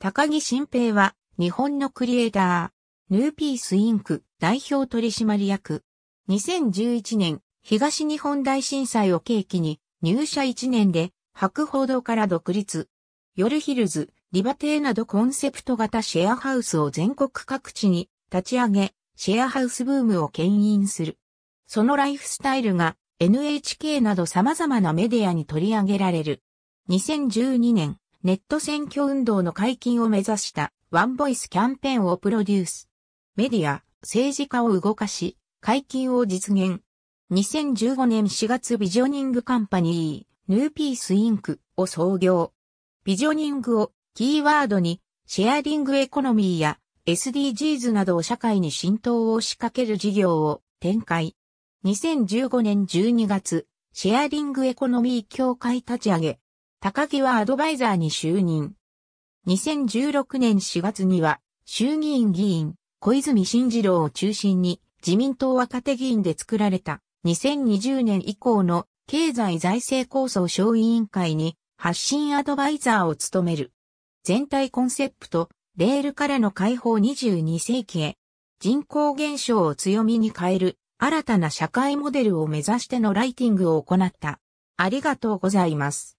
高木新平は、日本のクリエイター、ヌーピースインク代表取締役。2011年、東日本大震災を契機に、入社1年で、白報道から独立。夜ヒルズ、リバテーなどコンセプト型シェアハウスを全国各地に立ち上げ、シェアハウスブームを牽引する。そのライフスタイルが NHK など様々なメディアに取り上げられる。2012年、ネット選挙運動の解禁を目指したワンボイスキャンペーンをプロデュース。メディア、政治家を動かし、解禁を実現。2015年4月ビジョニングカンパニー、ヌーピースインクを創業。ビジョニングをキーワードにシェアリングエコノミーや SDGs などを社会に浸透を仕掛ける事業を展開。2015年12月、シェアリングエコノミー協会立ち上げ、高木はアドバイザーに就任。2016年4月には、衆議院議員、小泉進次郎を中心に、自民党若手議員で作られた、2020年以降の経済財政構想小委員会に、発信アドバイザーを務める。全体コンセプト、レールからの解放22世紀へ、人口減少を強みに変える、新たな社会モデルを目指してのライティングを行った。ありがとうございます。